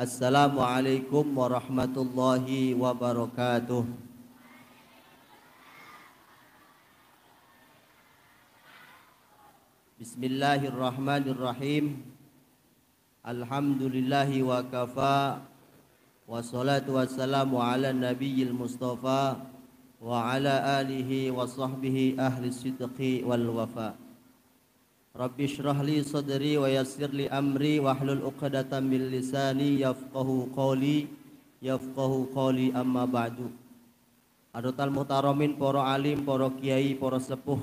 Assalamualaikum warahmatullahi wabarakatuh. Bismillahirrahmanirrahim. Alhamdulillahi wa kafa wassalatu wassalamu ala nabiyil mustafa wa ala alihi wa sahbihi ahli sidqi wal wafa. Rabbi syrah li sadri wa yassir li amri wa hlul uqadata min lisani yafqahu qawli yafqahu qawli amma ba'du Adotal muhtaramin poro alim, poro kiai, poro sepuh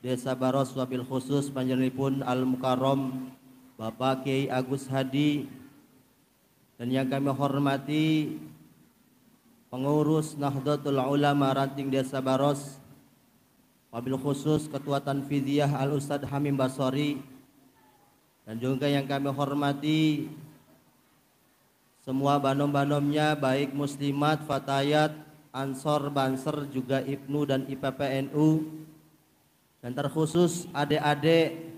Desa Baros wabil khusus panjenipun Al Mukarram Bapak Kiai Agus Hadi dan yang kami hormati pengurus Nahdlatul Ulama Ranting Desa Baros wabil khusus Ketua Tanfidiyah Al Ustadz Hamim Basori dan juga yang kami hormati semua banom-banomnya baik muslimat, fatayat, ansor, banser juga ibnu dan IPPNU dan terkhusus adik-adik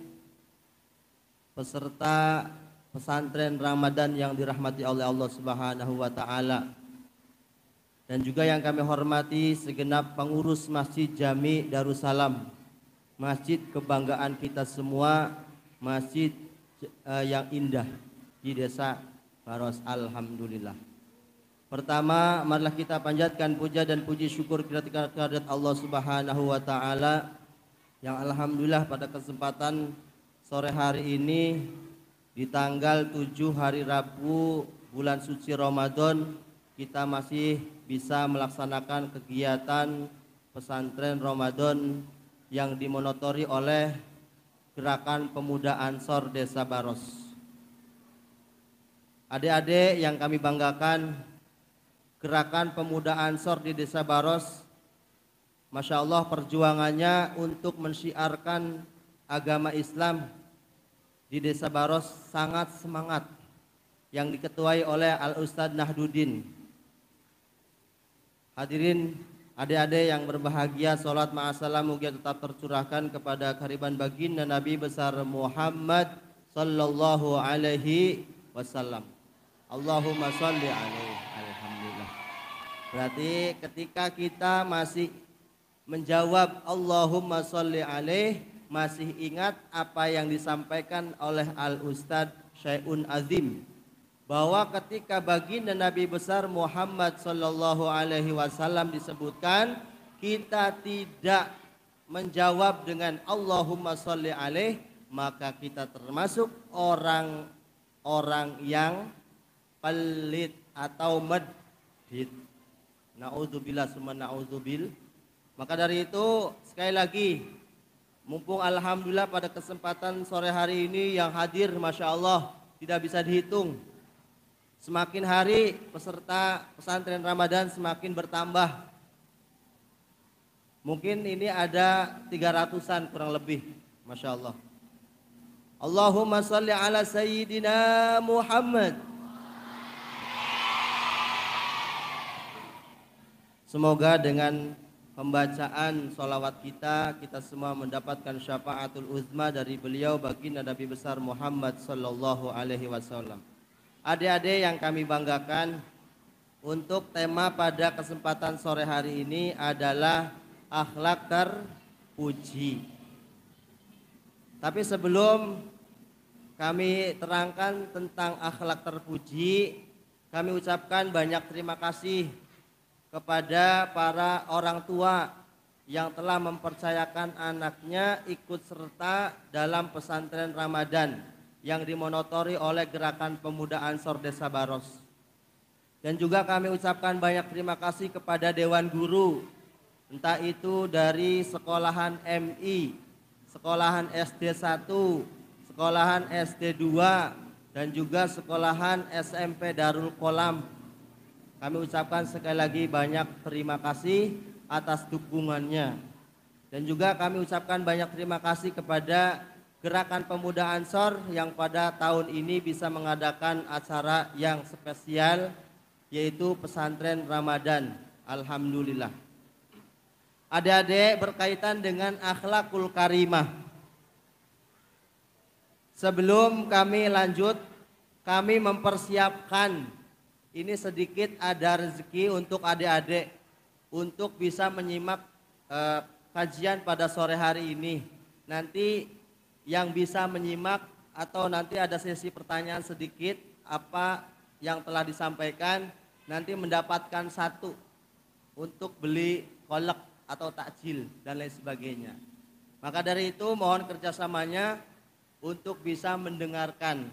peserta pesantren Ramadan yang dirahmati oleh Allah Subhanahu wa taala dan juga yang kami hormati segenap pengurus Masjid Jami Darussalam, masjid kebanggaan kita semua, masjid uh, yang indah di desa Baros Alhamdulillah. Pertama, marilah kita panjatkan puja dan puji syukur kehadirat Allah Subhanahu wa taala yang alhamdulillah pada kesempatan sore hari ini di tanggal 7 hari Rabu bulan suci Ramadan kita masih bisa melaksanakan kegiatan pesantren Ramadan yang dimonitori oleh Gerakan Pemuda Ansor Desa Baros. Adik-adik yang kami banggakan, Gerakan Pemuda Ansor di Desa Baros, Masya Allah perjuangannya untuk mensiarkan agama Islam di Desa Baros sangat semangat yang diketuai oleh Al-Ustadz Nahdudin Hadirin adik-adik yang berbahagia, sholat ma'asalam mungkin tetap tercurahkan kepada kariban baginda Nabi besar Muhammad sallallahu alaihi wasallam. Allahumma salli alaihi. Alhamdulillah. Berarti ketika kita masih menjawab Allahumma salli alaihi masih ingat apa yang disampaikan oleh Al Ustadz Syai'un Azim bahwa ketika baginda Nabi besar Muhammad Shallallahu Alaihi Wasallam disebutkan kita tidak menjawab dengan Allahumma sholli alaih maka kita termasuk orang-orang yang pelit atau medit. Nauzubillah summa nauzubil. Maka dari itu sekali lagi mumpung alhamdulillah pada kesempatan sore hari ini yang hadir masya Allah tidak bisa dihitung Semakin hari peserta pesantren Ramadan semakin bertambah. Mungkin ini ada 300-an kurang lebih. Masya Allah. Allahumma salli ala Sayyidina Muhammad. Semoga dengan pembacaan sholawat kita, kita semua mendapatkan syafaatul uzma dari beliau baginda Nabi besar Muhammad sallallahu alaihi wasallam. Adik-adik yang kami banggakan, untuk tema pada kesempatan sore hari ini adalah akhlak terpuji. Tapi sebelum kami terangkan tentang akhlak terpuji, kami ucapkan banyak terima kasih kepada para orang tua yang telah mempercayakan anaknya ikut serta dalam pesantren Ramadan yang dimonitori oleh Gerakan Pemuda Ansor Desa Baros. Dan juga kami ucapkan banyak terima kasih kepada Dewan Guru, entah itu dari sekolahan MI, sekolahan SD 1, sekolahan SD 2, dan juga sekolahan SMP Darul Kolam. Kami ucapkan sekali lagi banyak terima kasih atas dukungannya. Dan juga kami ucapkan banyak terima kasih kepada Gerakan Pemuda Ansor yang pada tahun ini bisa mengadakan acara yang spesial yaitu pesantren Ramadan. Alhamdulillah. Adik-adik berkaitan dengan akhlakul karimah. Sebelum kami lanjut, kami mempersiapkan ini sedikit ada rezeki untuk adik-adik untuk bisa menyimak eh, kajian pada sore hari ini. Nanti yang bisa menyimak atau nanti ada sesi pertanyaan sedikit apa yang telah disampaikan nanti mendapatkan satu untuk beli kolek atau takjil dan lain sebagainya. Maka dari itu mohon kerjasamanya untuk bisa mendengarkan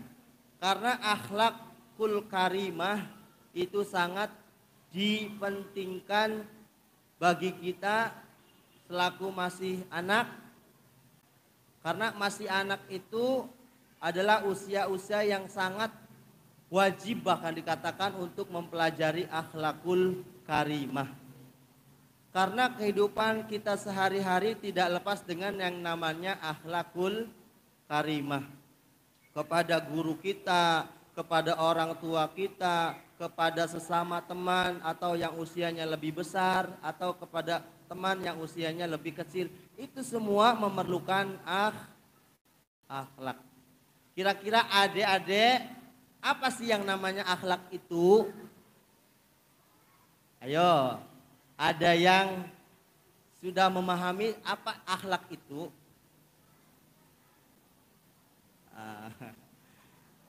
karena akhlak kul karimah itu sangat dipentingkan bagi kita selaku masih anak karena masih anak itu adalah usia-usia yang sangat wajib bahkan dikatakan untuk mempelajari akhlakul karimah. Karena kehidupan kita sehari-hari tidak lepas dengan yang namanya akhlakul karimah. Kepada guru kita, kepada orang tua kita, kepada sesama teman atau yang usianya lebih besar atau kepada teman yang usianya lebih kecil. Itu semua memerlukan ah, akhlak. Kira-kira adik-adik apa sih yang namanya akhlak itu? Ayo, ada yang sudah memahami apa akhlak itu? Ah,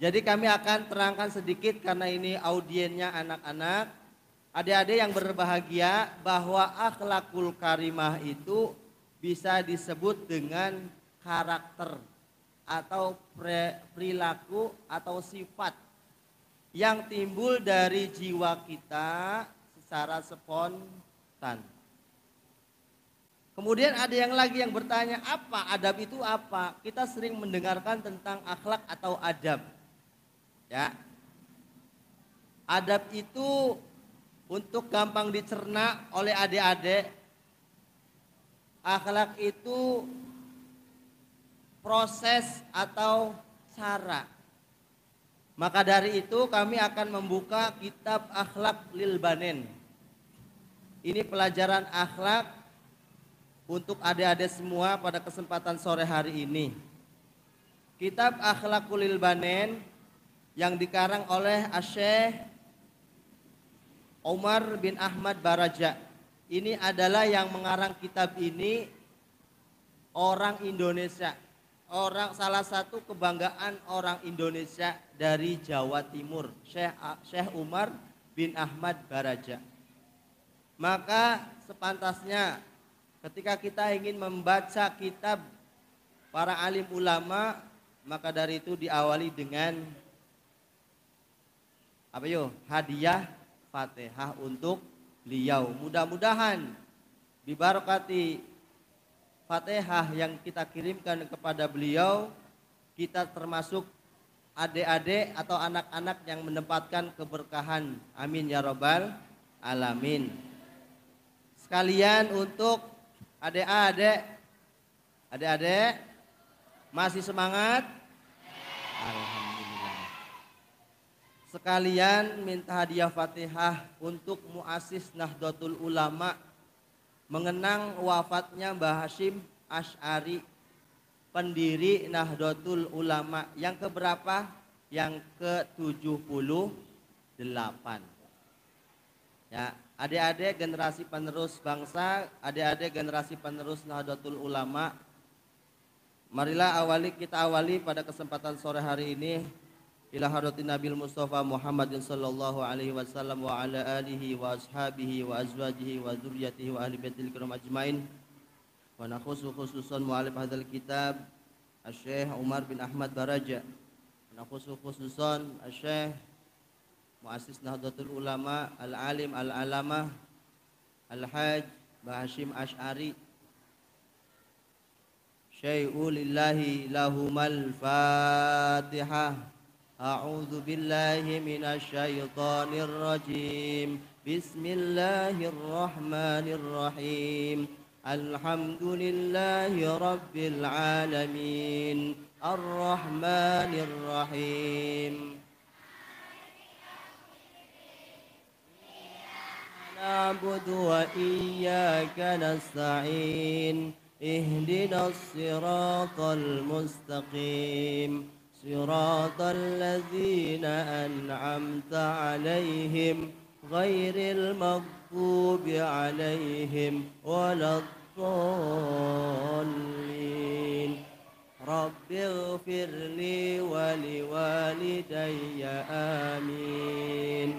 jadi kami akan terangkan sedikit karena ini audiennya anak-anak. Adik-adik yang berbahagia bahwa akhlakul karimah itu bisa disebut dengan karakter atau perilaku atau sifat yang timbul dari jiwa kita secara spontan. Kemudian ada yang lagi yang bertanya, apa adab itu apa? Kita sering mendengarkan tentang akhlak atau adab. Ya. Adab itu untuk gampang dicerna oleh adik-adik akhlak itu proses atau cara. Maka dari itu kami akan membuka kitab akhlak lil banen. Ini pelajaran akhlak untuk adik-adik semua pada kesempatan sore hari ini. Kitab Akhlak Lil Banen yang dikarang oleh Asyik Omar bin Ahmad Baraja ini adalah yang mengarang kitab ini orang Indonesia. Orang salah satu kebanggaan orang Indonesia dari Jawa Timur, Syekh Syekh Umar bin Ahmad Baraja. Maka sepantasnya ketika kita ingin membaca kitab para alim ulama, maka dari itu diawali dengan apa yo? Hadiah Fatihah untuk beliau. Mudah-mudahan diberkati Fatihah yang kita kirimkan kepada beliau, kita termasuk adik-adik atau anak-anak yang mendapatkan keberkahan. Amin ya robbal alamin. Sekalian untuk adik-adik, adik-adik masih semangat? Alhamdulillah sekalian minta hadiah Fatihah untuk muasis Nahdlatul Ulama mengenang wafatnya Mbah Hashim Ash'ari pendiri Nahdlatul Ulama yang keberapa? Yang ke-78. Ya, adik-adik generasi penerus bangsa, adik-adik generasi penerus Nahdlatul Ulama, marilah awali kita awali pada kesempatan sore hari ini إلى حضرة النبي المصطفى محمد صلى الله عليه وسلم وعلى آله وأصحابه وأزواجه وذريته وأهل بيت الكرام أجمعين ونخص خصوصا مؤلف هذا الكتاب الشيخ عمر بن أحمد برجة ونخص خصوصا الشيخ مؤسس نهضة العلماء العالم العلامة الحاج بهاشم أشعري شيء لله لهما الفاتحة أعوذ بالله من الشيطان الرجيم بسم الله الرحمن الرحيم الحمد لله رب العالمين الرحمن الرحيم نعبد وإياك نستعين اهدنا الصراط المستقيم صراط الذين أنعمت عليهم غير المغضوب عليهم ولا الضالين رب اغفر لي ولوالدي آمين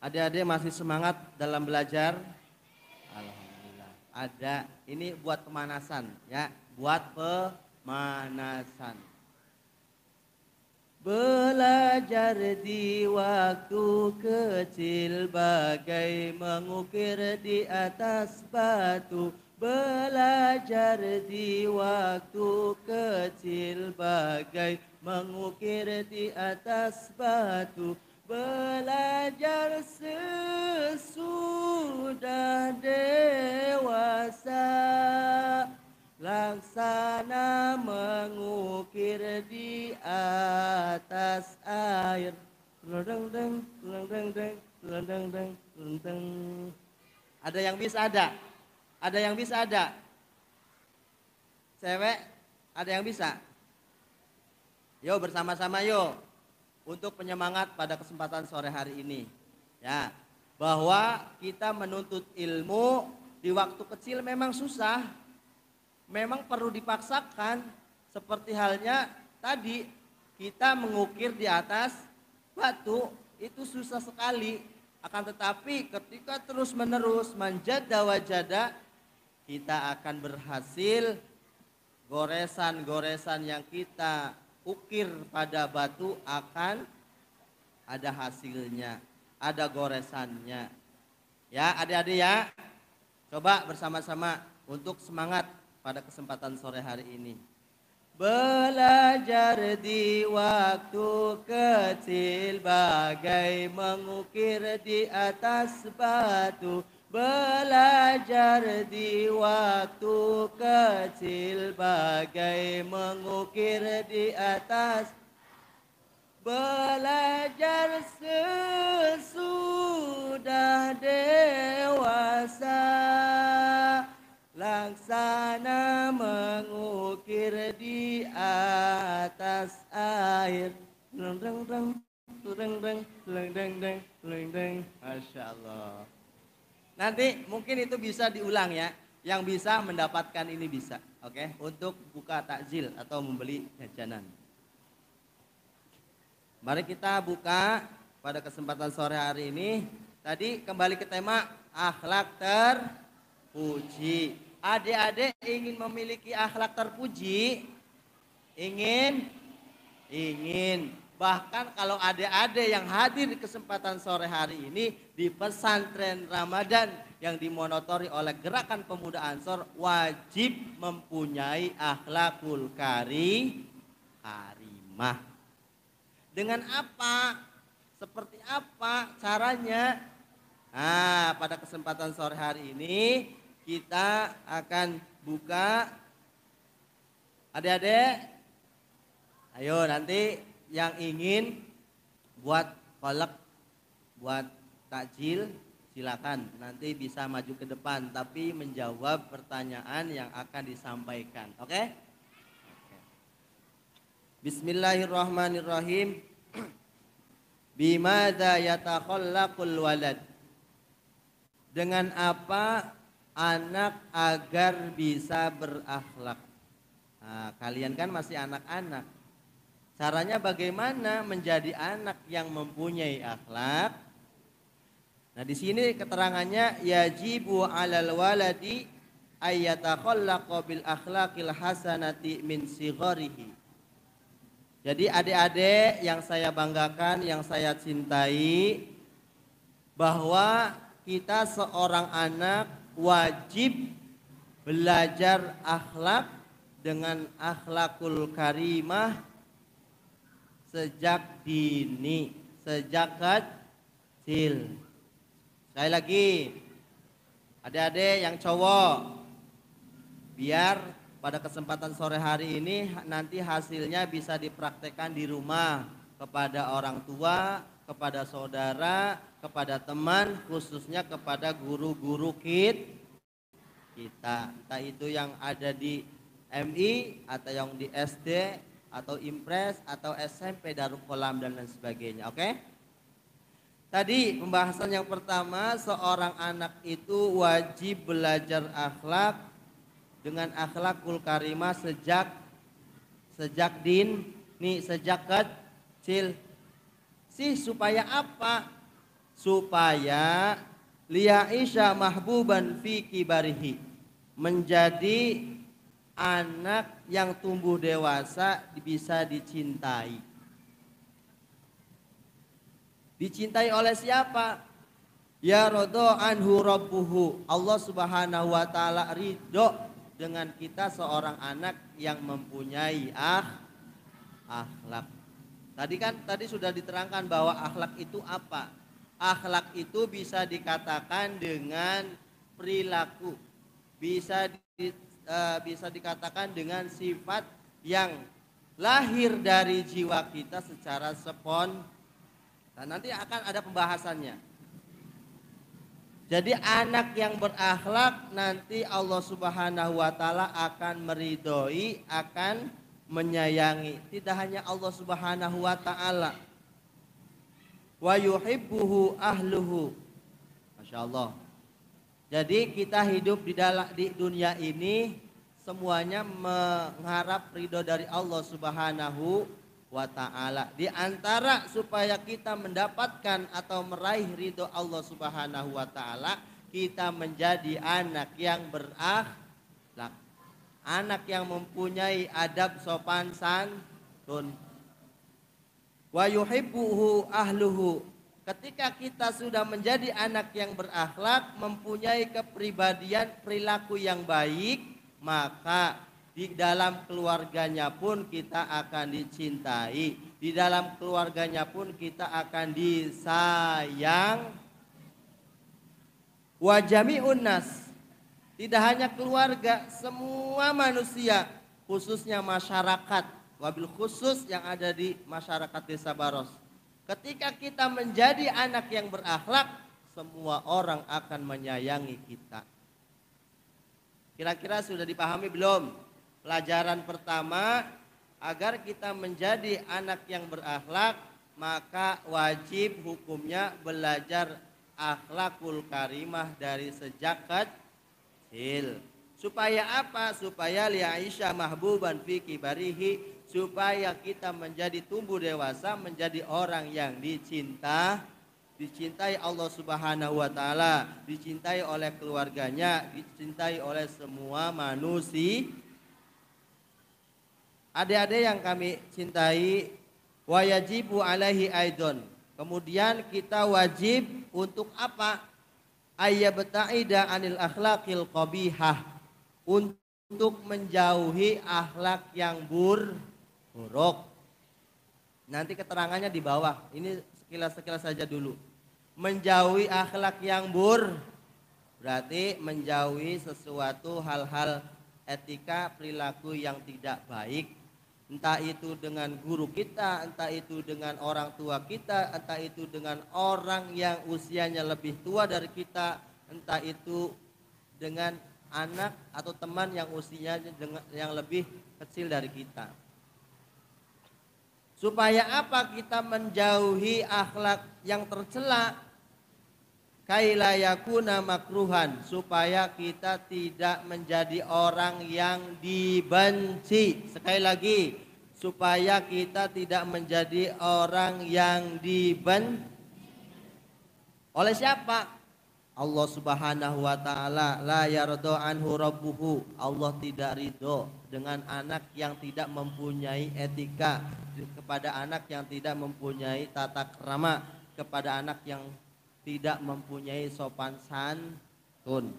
Adik-adik masih semangat dalam belajar? Alhamdulillah. Ada ini buat pemanasan ya, buat pemanasan. Belajar di waktu kecil bagai mengukir di atas batu Belajar di waktu kecil bagai mengukir di atas batu Belajar sesudah dewasa Laksana mengukir di atas air. Lendeng lendeng, lendeng lendeng lendeng. Ada yang bisa ada? Ada yang bisa ada? Cewek, ada yang bisa? Yo bersama-sama yo untuk penyemangat pada kesempatan sore hari ini. Ya, bahwa kita menuntut ilmu di waktu kecil memang susah, memang perlu dipaksakan seperti halnya tadi kita mengukir di atas batu itu susah sekali akan tetapi ketika terus menerus menjada wajada kita akan berhasil goresan-goresan yang kita ukir pada batu akan ada hasilnya, ada goresannya. Ya, adik-adik ya. Coba bersama-sama untuk semangat pada kesempatan sore hari ini. Belajar di waktu kecil bagai mengukir di atas batu. Belajar di waktu kecil bagai mengukir di atas Belajar sesudah dewasa Laksana mengukir di atas air. Deng deng deng deng deng deng deng deng deng deng. Masya Allah. Nanti mungkin itu bisa diulang ya. Yang bisa mendapatkan ini bisa. Oke, okay? untuk buka takjil atau membeli jajanan. Mari kita buka pada kesempatan sore hari ini. Tadi kembali ke tema akhlak terpuji adik-adik ingin memiliki akhlak terpuji, ingin, ingin. Bahkan kalau adik-adik yang hadir di kesempatan sore hari ini di pesantren Ramadan yang dimonitori oleh gerakan pemuda Ansor wajib mempunyai akhlakul kari harimah. Dengan apa? Seperti apa caranya? Nah, pada kesempatan sore hari ini kita akan buka adik-adik ayo nanti yang ingin buat kolek buat takjil silakan nanti bisa maju ke depan tapi menjawab pertanyaan yang akan disampaikan oke okay? Bismillahirrahmanirrahim Bimada yatakhallaqul walad Dengan apa anak agar bisa berakhlak. Nah, kalian kan masih anak-anak. Caranya bagaimana menjadi anak yang mempunyai akhlak? Nah, di sini keterangannya yajibu 'alal waladi ayyatakhallaqa bil akhlaqil hasanati min sigharihi. Jadi adik-adik yang saya banggakan, yang saya cintai bahwa kita seorang anak wajib belajar akhlak dengan akhlakul karimah sejak dini, sejak kecil. Sekali lagi, adik-adik yang cowok, biar pada kesempatan sore hari ini nanti hasilnya bisa dipraktekkan di rumah kepada orang tua, kepada saudara, kepada teman, khususnya kepada guru-guru kit kita. Entah itu yang ada di MI atau yang di SD atau Impres atau SMP Darul Kolam dan lain sebagainya. Oke? Tadi pembahasan yang pertama seorang anak itu wajib belajar akhlak dengan akhlakul karimah sejak sejak din nih sejak kecil sih supaya apa supaya liyaisha mahbuban fi kibarihi menjadi anak yang tumbuh dewasa bisa dicintai. Dicintai oleh siapa? Ya rodo anhu rabbuhu. Allah subhanahu wa ta'ala ridho dengan kita seorang anak yang mempunyai ah, akhlak. Tadi kan tadi sudah diterangkan bahwa akhlak itu apa? akhlak itu bisa dikatakan dengan perilaku, bisa di, uh, bisa dikatakan dengan sifat yang lahir dari jiwa kita secara spon. Dan nah, nanti akan ada pembahasannya. Jadi anak yang berakhlak nanti Allah Subhanahu wa taala akan meridhoi, akan menyayangi. Tidak hanya Allah Subhanahu wa taala, wa yuhibbuhu ahluhu. Masya Allah. Jadi kita hidup di dalam di dunia ini semuanya mengharap ridho dari Allah Subhanahu wa taala. Di antara supaya kita mendapatkan atau meraih ridho Allah Subhanahu wa taala, kita menjadi anak yang berakhlak. Anak yang mempunyai adab sopan santun wa yuhibbuhu ahluhu. Ketika kita sudah menjadi anak yang berakhlak, mempunyai kepribadian perilaku yang baik, maka di dalam keluarganya pun kita akan dicintai. Di dalam keluarganya pun kita akan disayang. Wa jami'un nas. Tidak hanya keluarga, semua manusia, khususnya masyarakat wabil khusus yang ada di masyarakat desa Baros. Ketika kita menjadi anak yang berakhlak, semua orang akan menyayangi kita. Kira-kira sudah dipahami belum? Pelajaran pertama, agar kita menjadi anak yang berakhlak, maka wajib hukumnya belajar akhlakul karimah dari sejak kecil. Supaya apa? Supaya li'aisha mahbuban fi kibarihi supaya kita menjadi tumbuh dewasa menjadi orang yang dicinta dicintai Allah Subhanahu wa taala, dicintai oleh keluarganya, dicintai oleh semua manusia. Adik-adik yang kami cintai wajibu alaihi aidon. Kemudian kita wajib untuk apa? ayah Ayyabta'ida anil akhlaqil qabihah. Untuk menjauhi akhlak yang buruk buruk. Nanti keterangannya di bawah. Ini sekilas-sekilas saja dulu. Menjauhi akhlak yang bur berarti menjauhi sesuatu hal-hal etika perilaku yang tidak baik entah itu dengan guru kita, entah itu dengan orang tua kita, entah itu dengan orang yang usianya lebih tua dari kita, entah itu dengan anak atau teman yang usianya yang lebih kecil dari kita. Supaya apa kita menjauhi akhlak yang tercela? Kaila yakuna makruhan supaya kita tidak menjadi orang yang dibenci. Sekali lagi, supaya kita tidak menjadi orang yang dibenci. Oleh siapa? Allah Subhanahu wa taala la yardo anhu rabbuhu. Allah tidak ridho dengan anak yang tidak mempunyai etika, kepada anak yang tidak mempunyai tata krama, kepada anak yang tidak mempunyai sopan santun.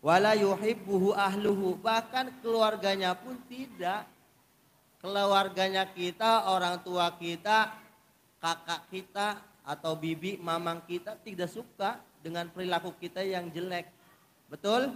Wala yuhibbuhu ahluhu, bahkan keluarganya pun tidak. Keluarganya kita, orang tua kita, kakak kita, atau bibi mamang kita tidak suka dengan perilaku kita yang jelek. Betul?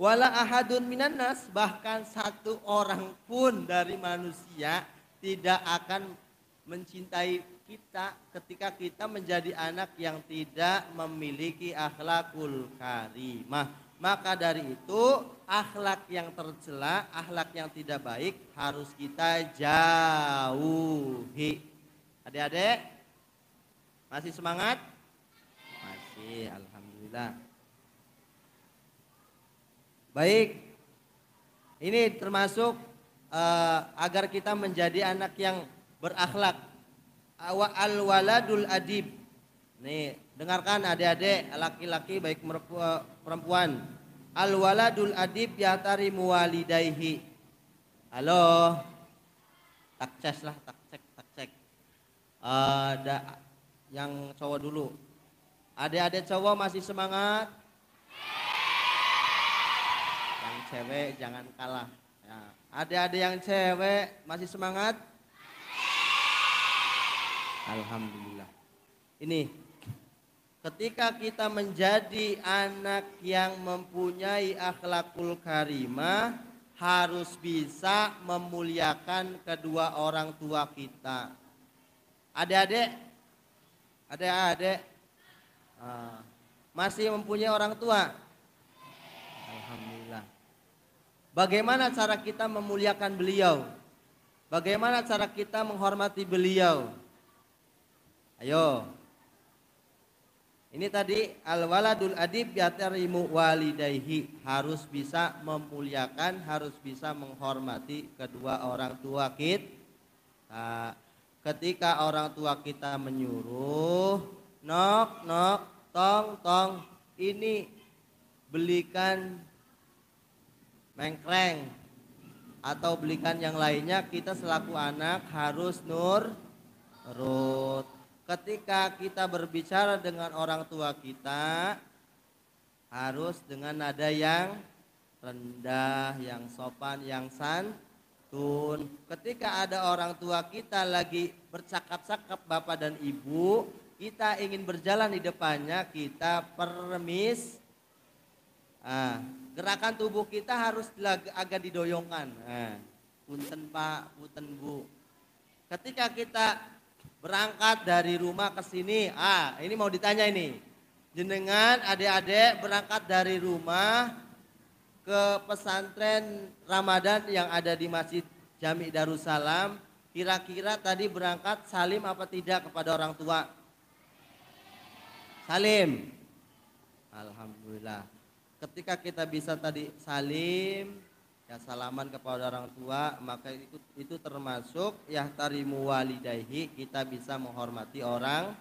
Wala ahadun minannas bahkan satu orang pun dari manusia tidak akan mencintai kita ketika kita menjadi anak yang tidak memiliki akhlakul karimah. Maka dari itu akhlak yang tercela, akhlak yang tidak baik harus kita jauhi. Adik-adik, masih semangat? Masih, alhamdulillah. Baik, ini termasuk uh, agar kita menjadi anak yang berakhlak. Al waladul adib. Nih, dengarkan adik-adik, laki-laki baik perempuan. Al waladul adib yatari muwalidaihi. Halo. Takces lah, tak Uh, yang cowok dulu. Adik-adik cowok masih semangat? Yang cewek jangan kalah. Ya. Adik-adik yang cewek masih semangat? Alhamdulillah. Ini ketika kita menjadi anak yang mempunyai akhlakul karimah harus bisa memuliakan kedua orang tua kita Adik-adik, adik-adik ah, masih mempunyai orang tua. Alhamdulillah. Bagaimana cara kita memuliakan beliau? Bagaimana cara kita menghormati beliau? Ayo. Ini tadi al-waladul adib yatarimu walidaihi harus bisa memuliakan, harus bisa menghormati kedua orang tua kita. Ah, ketika orang tua kita menyuruh nok nok tong tong ini belikan mengkreng atau belikan yang lainnya kita selaku anak harus nur rut ketika kita berbicara dengan orang tua kita harus dengan nada yang rendah, yang sopan, yang san, tun. Ketika ada orang tua kita lagi bercakap-cakap bapak dan ibu, kita ingin berjalan di depannya, kita permis. Ah, gerakan tubuh kita harus agak didoyongkan. Ah, punten pak, punten bu. Ketika kita berangkat dari rumah ke sini, ah ini mau ditanya ini. Jenengan adik-adik berangkat dari rumah ke pesantren Ramadan yang ada di Masjid Jami Darussalam, kira-kira tadi berangkat salim apa tidak kepada orang tua? Salim. Alhamdulillah. Ketika kita bisa tadi salim, ya salaman kepada orang tua, maka itu, itu termasuk ya tarimu walidaihi, kita bisa menghormati orang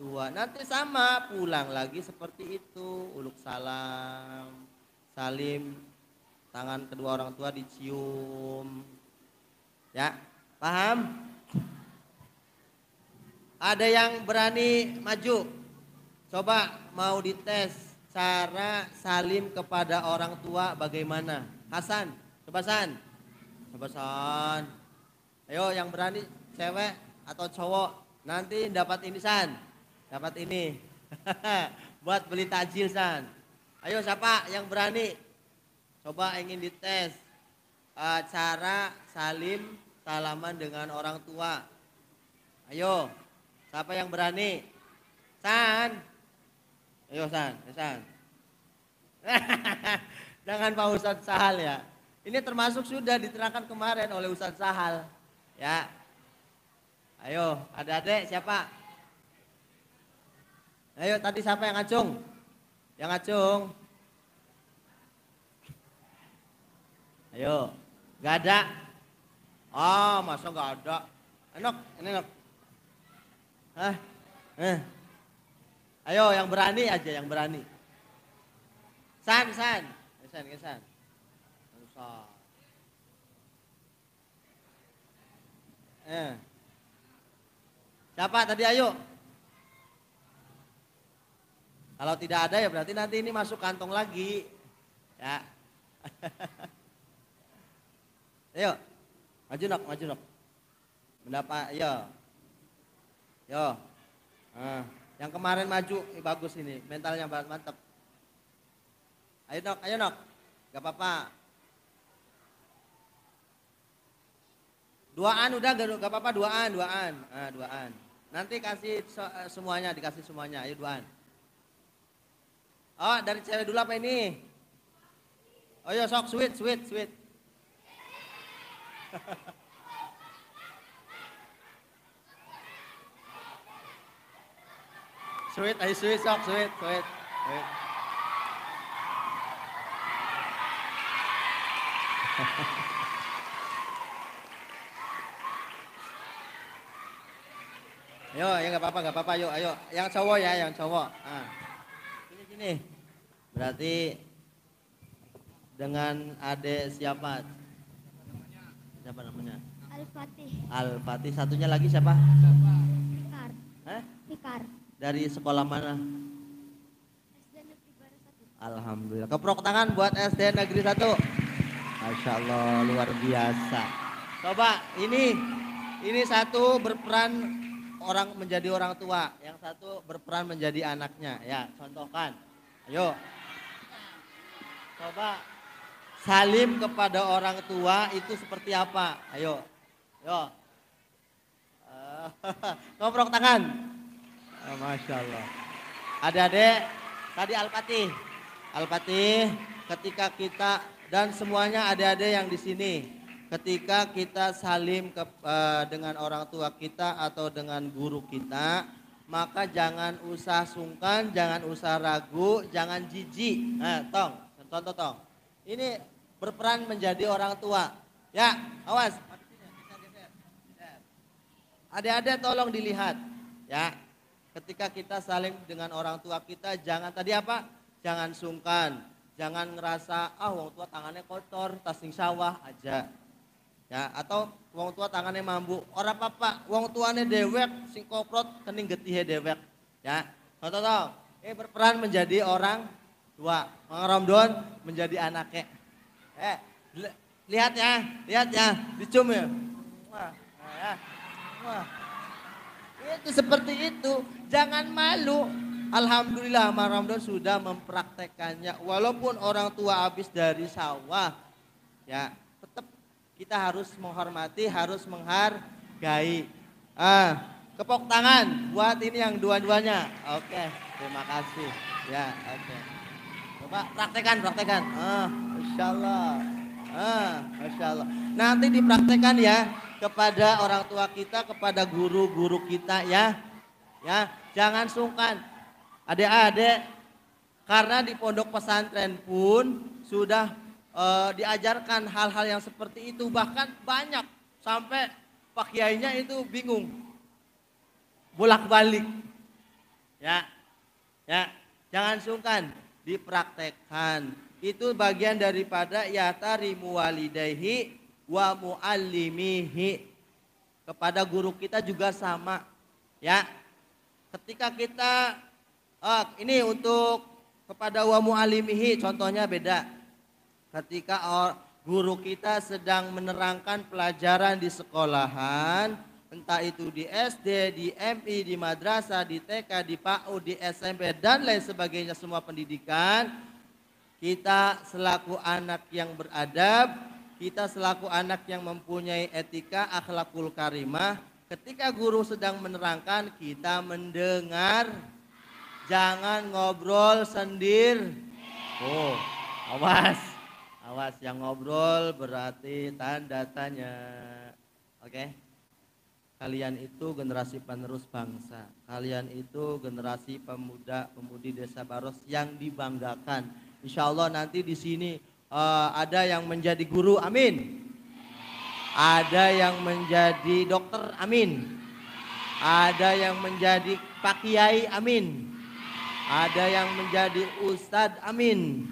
tua. Nanti sama pulang lagi seperti itu, uluk salam, salim tangan kedua orang tua dicium ya paham ada yang berani maju coba mau dites cara salim kepada orang tua bagaimana Hasan coba San coba San ayo yang berani cewek atau cowok nanti dapat ini San dapat ini buat beli takjil San ayo siapa yang berani Coba ingin dites uh, cara salim salaman dengan orang tua. Ayo, siapa yang berani? San. Ayo San, ayo, San. Jangan Pak Ustadz Sahal ya. Ini termasuk sudah diterangkan kemarin oleh Ustadz Sahal. Ya. Ayo, ada adik siapa? Ayo tadi siapa yang ngacung? Yang ngacung? Ayo. Gak ada. Ah, oh, masa gak ada. enak ini enak. Hah? Eh. Ayo yang berani aja, yang berani. San, san. San, san. San. Eh. Siapa tadi ayo? Kalau tidak ada ya berarti nanti ini masuk kantong lagi. Ya. Ayo. Maju nak, maju nak. Mendapat, ya. Yo. Iya. Nah, yang kemarin maju, ini bagus ini. Mentalnya mantap. Ayo nak, ayo nak. Gak apa-apa. Duaan udah gak, apa-apa duaan, duaan. Ah, duaan. Nanti kasih eh, semuanya, dikasih semuanya. Ayo duaan. Oh, dari cewek dulu apa ini? Oh, yo iya, sok sweet, sweet, sweet. sweet, ayo sweet sok, sweet, sweet, sweet. Yo, ya nggak apa-apa, nggak apa-apa. Yuk, ayo. Yang cowok ya, yang cowok. Ah. Sini, sini. Berarti dengan adik siapa? Siapa namanya? Al-Fatih. Al-Fatih. Satunya lagi siapa? Fikar. Eh? Fikar. Dari sekolah mana? SD Negeri Barat 1. Alhamdulillah. Keprok tangan buat SD Negeri satu, Masya Allah, luar biasa. Coba ini, ini satu berperan orang menjadi orang tua, yang satu berperan menjadi anaknya. Ya, contohkan. Ayo. Coba Salim kepada orang tua itu seperti apa? Ayo. Yo. Eh, ngobrol tangan. Oh, ah, Masya Allah. Ada dek, tadi Al-Fatih. Al-Fatih ketika kita dan semuanya ada-ada yang di sini. Ketika kita salim ke, uh, dengan orang tua kita atau dengan guru kita, maka jangan usah sungkan, jangan usah ragu, jangan jijik. Nah, tong, contoh tong. Ini berperan menjadi orang tua. Ya, awas. ada adik tolong dilihat. Ya, ketika kita saling dengan orang tua kita jangan tadi apa? Jangan sungkan, jangan ngerasa ah orang tua tangannya kotor, tasing sawah aja. Ya, atau wong tua tangannya mambu. orang apa-apa, wong tuanya dewek sing koprot kening getihe dewek. Ya. Toto, eh berperan menjadi orang Dua, Mang Ramdon menjadi anaknya. Eh, lihat ya, lihat ya, dicium ya. Wah, Wah. Ya. Itu seperti itu, jangan malu. Alhamdulillah Mang Ramdon sudah mempraktekannya. Walaupun orang tua habis dari sawah, ya tetap kita harus menghormati, harus menghargai. Ah, kepok tangan buat ini yang dua-duanya. Oke, okay, terima kasih. Ya, oke. Okay coba praktekan, praktekan. Ah, Masya Allah. Ah, Masya Allah. Nanti dipraktekan ya kepada orang tua kita, kepada guru-guru kita ya. Ya, jangan sungkan. Adik-adik, karena di pondok pesantren pun sudah uh, diajarkan hal-hal yang seperti itu bahkan banyak sampai pak kiainya itu bingung bolak-balik. Ya. Ya, jangan sungkan dipraktekkan. Itu bagian daripada ya tari walidayhi wa muallimihi. Kepada guru kita juga sama. Ya. Ketika kita oh, ini untuk kepada wa muallimihi contohnya beda. Ketika guru kita sedang menerangkan pelajaran di sekolahan, entah itu di SD, di MI, di madrasah, di TK, di PAU, di SMP dan lain sebagainya semua pendidikan kita selaku anak yang beradab, kita selaku anak yang mempunyai etika akhlakul karimah, ketika guru sedang menerangkan kita mendengar jangan ngobrol sendir. Oh, awas. Awas yang ngobrol berarti tanda tanya. Oke. Okay? Kalian itu generasi penerus bangsa. Kalian itu generasi pemuda, pemudi desa Baros yang dibanggakan. Insya Allah nanti di sini uh, ada yang menjadi guru, amin. Ada yang menjadi dokter, amin. Ada yang menjadi pak kiai, amin. Ada yang menjadi ustadz, amin.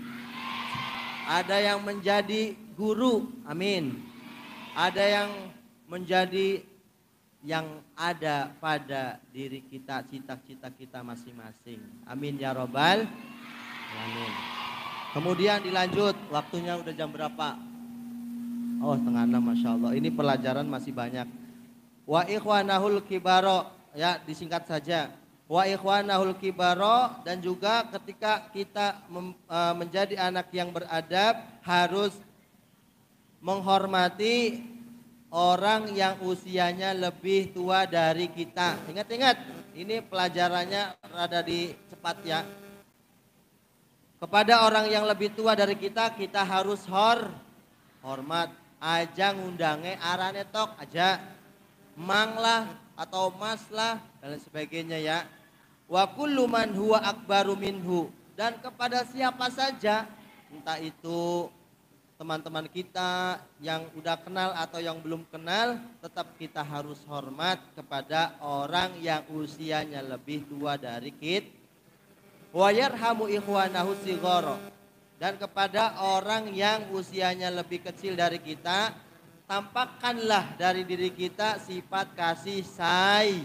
Ada yang menjadi guru, amin. Ada yang menjadi yang ada pada diri kita, cita-cita kita masing-masing. Amin ya robbal alamin. Kemudian dilanjut, waktunya udah jam berapa? Oh tengah enam, masya Allah. Ini pelajaran masih banyak. Wa ikhwanahul kibaro, ya disingkat saja. Wa ikhwanahul kibaro dan juga ketika kita e, menjadi anak yang beradab harus menghormati orang yang usianya lebih tua dari kita. Ingat-ingat, ini pelajarannya rada di cepat ya. Kepada orang yang lebih tua dari kita, kita harus hor, hormat. Aja ngundangnya, arane tok aja. Mang lah atau mas lah dan sebagainya ya. Wa kullu man huwa akbaru minhu. Dan kepada siapa saja, entah itu teman-teman kita yang udah kenal atau yang belum kenal, tetap kita harus hormat kepada orang yang usianya lebih tua dari kita. wayar hamu ikhwanahu sigoro. Dan kepada orang yang usianya lebih kecil dari kita, tampakkanlah dari diri kita sifat kasih say.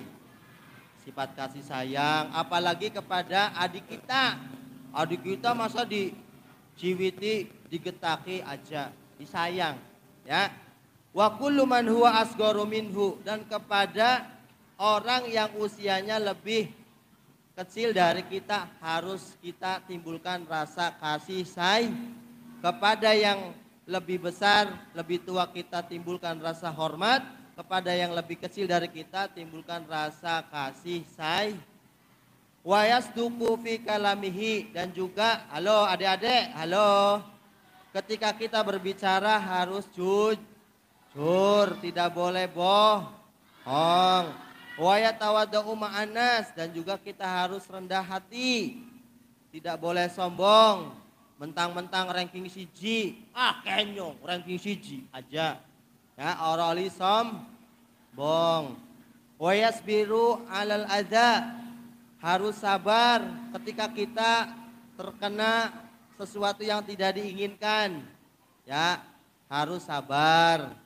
Sifat kasih sayang, apalagi kepada adik kita. Adik kita masa di Ciwiti digetaki aja, disayang, ya. Wa kullu man huwa asgharu minhu dan kepada orang yang usianya lebih kecil dari kita harus kita timbulkan rasa kasih sayang kepada yang lebih besar, lebih tua kita timbulkan rasa hormat, kepada yang lebih kecil dari kita timbulkan rasa kasih sayang. Wayas fi kalamihi dan juga halo adik-adik, halo. Ketika kita berbicara harus jujur, tidak boleh bohong. umma anas dan juga kita harus rendah hati. Tidak boleh sombong. Mentang-mentang ranking siji, ah kenyong ranking siji aja. Ya, orali sombong. biru alal aja harus sabar ketika kita terkena sesuatu yang tidak diinginkan. Ya, harus sabar.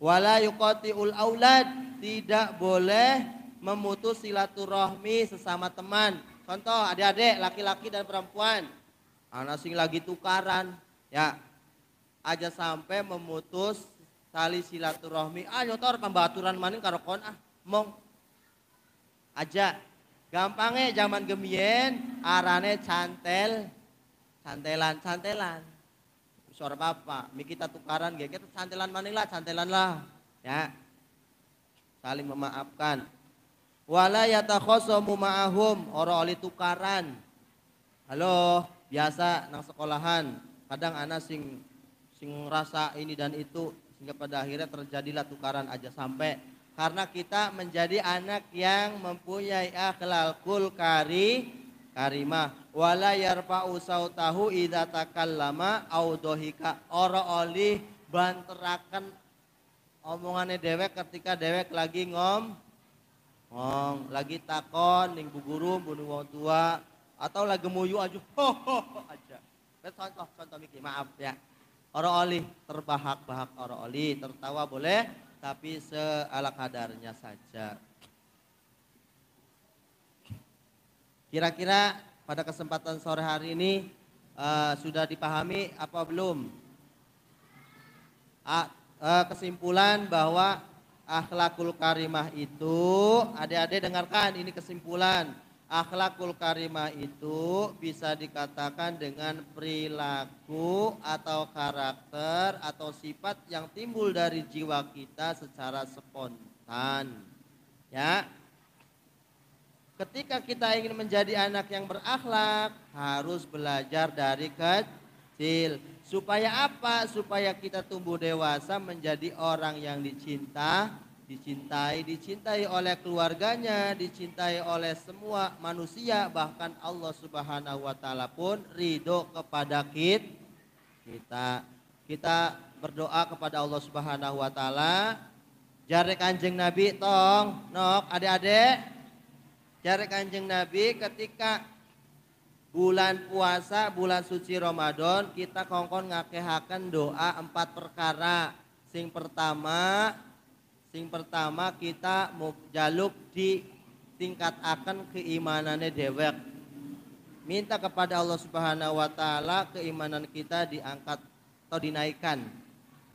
Wala yuqati'ul aulad, tidak boleh memutus silaturahmi sesama teman. Contoh adik-adik laki-laki dan perempuan. Anak sing lagi tukaran, ya. Aja sampai memutus tali silaturahmi. Ah nyotor pembaturan maning karo kon ah mong. Aja gampangnya zaman gemien arane cantel Santelan, Santelan. Suara papa, Mi kita tukaran, gak kita cantelan manilah, Santelan lah. Ya. Saling memaafkan. Wala yatakhosomu ma'ahum. Orang oli tukaran. Halo, biasa nang sekolahan. Kadang anak sing sing rasa ini dan itu sehingga pada akhirnya terjadilah tukaran aja sampai karena kita menjadi anak yang mempunyai akhlakul karim karimah wala yarfa'u sautahu idza takallama au dohika ora oli banterakan omongannya dewek ketika dewek lagi ngom ngom lagi takon ning bu guru bunuh wong tua atau lagi muyu aja ho, ho, ho aja contoh contoh mikir maaf ya ora oli terbahak-bahak ora oli tertawa boleh tapi seala kadarnya saja Kira-kira pada kesempatan sore hari ini uh, sudah dipahami apa belum? A, uh, kesimpulan bahwa akhlakul karimah itu, adik-adik dengarkan ini kesimpulan. Akhlakul karimah itu bisa dikatakan dengan perilaku atau karakter atau sifat yang timbul dari jiwa kita secara spontan. Ya, Ketika kita ingin menjadi anak yang berakhlak, harus belajar dari kecil. Supaya apa? Supaya kita tumbuh dewasa menjadi orang yang dicinta, dicintai, dicintai oleh keluarganya, dicintai oleh semua manusia, bahkan Allah Subhanahu wa taala pun ridho kepada kita. Kita kita berdoa kepada Allah Subhanahu wa taala. Jari kanjeng Nabi tong, nok, adik-adik, Cara kanjeng Nabi ketika bulan puasa, bulan suci Ramadan, kita kongkon ngakehakan doa empat perkara. Sing pertama, sing pertama kita jaluk di tingkat akan keimanannya dewek. Minta kepada Allah Subhanahu wa taala keimanan kita diangkat atau dinaikkan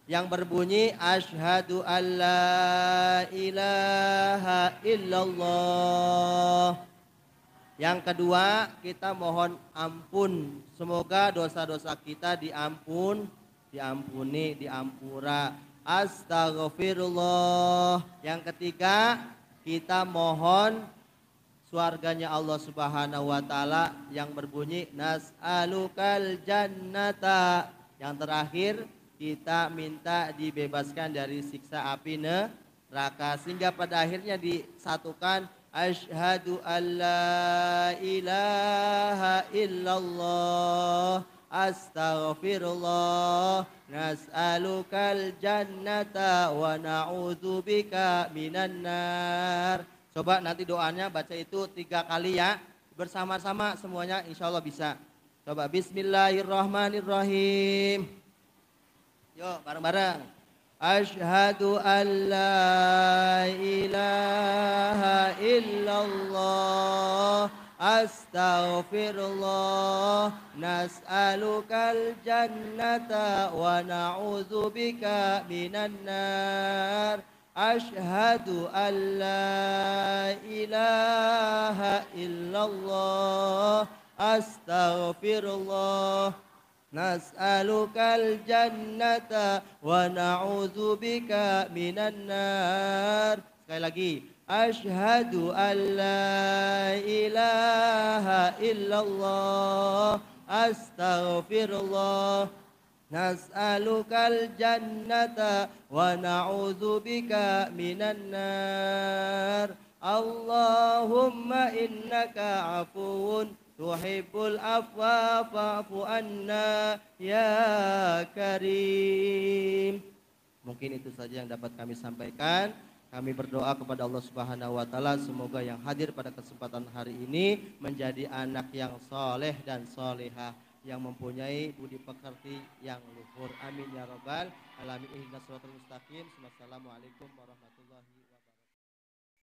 yang berbunyi asyhadu alla ilaha illallah. Yang kedua, kita mohon ampun. Semoga dosa-dosa kita diampun, diampuni, diampura. Astagfirullah. Yang ketiga, kita mohon suarganya Allah Subhanahu wa taala yang berbunyi nas'alukal jannata. Yang terakhir, kita minta dibebaskan dari siksa api neraka sehingga pada akhirnya disatukan asyhadu alla ilaha illallah astaghfirullah nas'alukal jannata wa na'udzubika minan nar coba nanti doanya baca itu tiga kali ya bersama-sama semuanya insyaallah bisa coba bismillahirrahmanirrahim Yuk, bareng-bareng. Ashhadu an la ilaha illallah Astaghfirullah Nas'alukal jannata Wa na'udhu bika minan nar Ashhadu an la ilaha illallah Astaghfirullah نسألك الجنة ونعوذ بك من النار sekali lagi أشهد أن لا إله إلا الله أستغفر الله نسألك الجنة ونعوذ بك من النار اللهم إنك عفو tuhibbul afwa fa'fu anna ya karim mungkin itu saja yang dapat kami sampaikan kami berdoa kepada Allah Subhanahu wa taala semoga yang hadir pada kesempatan hari ini menjadi anak yang soleh dan solehah yang mempunyai budi pekerti yang luhur. Amin ya rabbal alamin. Ihdinas Wassalamualaikum warahmatullahi